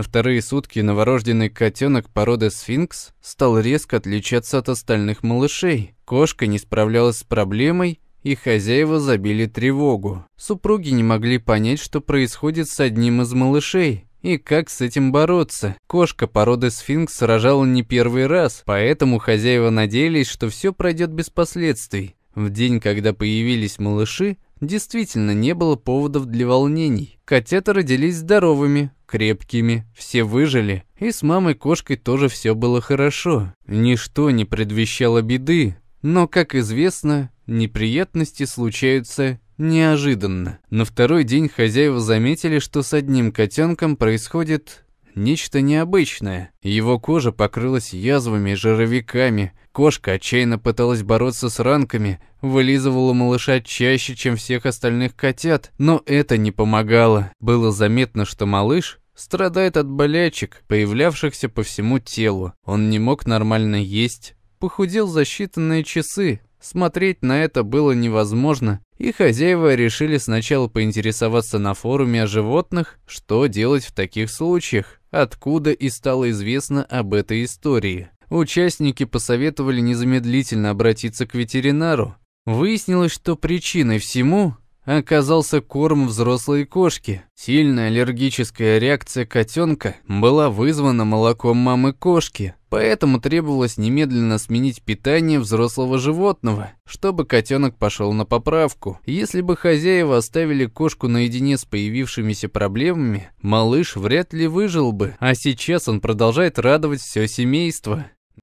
На вторые сутки новорожденный котенок породы сфинкс стал резко отличаться от остальных малышей. Кошка не справлялась с проблемой, и хозяева забили тревогу. Супруги не могли понять, что происходит с одним из малышей. И как с этим бороться? Кошка породы сфинкс сражала не первый раз, поэтому хозяева надеялись, что все пройдет без последствий. В день, когда появились малыши, действительно не было поводов для волнений. Котята родились здоровыми, крепкими, все выжили, и с мамой-кошкой тоже все было хорошо. Ничто не предвещало беды, но, как известно, неприятности случаются неожиданно. На второй день хозяева заметили, что с одним котенком происходит Нечто необычное. Его кожа покрылась язвами и жировиками. Кошка отчаянно пыталась бороться с ранками, вылизывала малыша чаще, чем всех остальных котят, но это не помогало. Было заметно, что малыш страдает от болячек, появлявшихся по всему телу. Он не мог нормально есть, похудел за считанные часы, Смотреть на это было невозможно, и хозяева решили сначала поинтересоваться на форуме о животных, что делать в таких случаях, откуда и стало известно об этой истории. Участники посоветовали незамедлительно обратиться к ветеринару. Выяснилось, что причиной всему оказался корм взрослой кошки. Сильная аллергическая реакция котенка была вызвана молоком мамы кошки – Поэтому требовалось немедленно сменить питание взрослого животного, чтобы котенок пошел на поправку. Если бы хозяева оставили кошку наедине с появившимися проблемами, малыш вряд ли выжил бы, а сейчас он продолжает радовать все семейство.